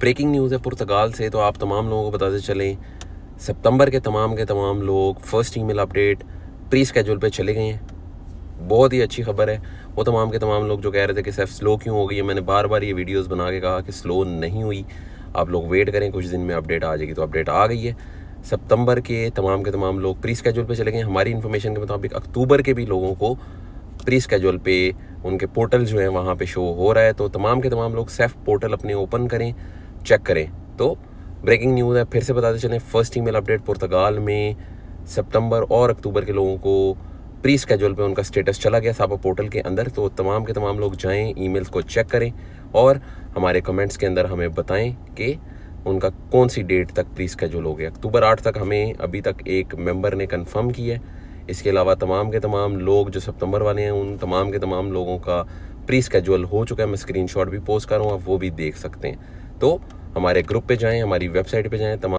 breaking news है पुर्तगाल से तो आप तमाम लोगों को बताते चलें सितंबर के तमाम के तमाम लोग first email update pre schedule पे चले गए हैं बहुत ही अच्छी खबर है वो तमाम के तमाम लोग जो कह रहे थे कि सेफ स्लो क्यों हो गई है मैंने बार बार ये वीडियोस बना के कहा कि स्लो नहीं हुई आप लोग वेट करें कुछ दिन में अपडेट आ जाएगी तो अपडेट आ गई है सितंबर के तमाम के तमाम लोग प्री स्केजूल पर चले गए हमारी इन्फॉर्मेशन के मुताबिक अक्टूबर के भी लोगों को प्री स्केजूल पर उनके पोर्टल जो है वहाँ पर शो हो रहा है तो तमाम के तमाम लोग सेफ पोर्टल अपने ओपन करें चेक करें तो ब्रेकिंग न्यूज़ है फिर से बताते चलें फर्स्ट ईमेल अपडेट पुर्तगाल में सितंबर और अक्टूबर के लोगों को प्री स्केजूल पे उनका स्टेटस चला गया सापा पोर्टल के अंदर तो तमाम के तमाम लोग जाएं ईमेल्स को चेक करें और हमारे कमेंट्स के अंदर हमें बताएं कि उनका कौन सी डेट तक प्री स्केजूल हो गया अक्टूबर आठ तक हमें अभी तक एक मेंबर ने कंफर्म किया है इसके अलावा तमाम के तमाम लोग जो सितंबर वाले हैं उन तमाम के तमाम लोगों का प्री स्केजल हो चुका है मैं स्क्रीन भी पोस्ट कर रहा हूँ आप वो भी देख सकते हैं तो हमारे ग्रुप पे जाएं हमारी वेबसाइट पे जाएं तमाम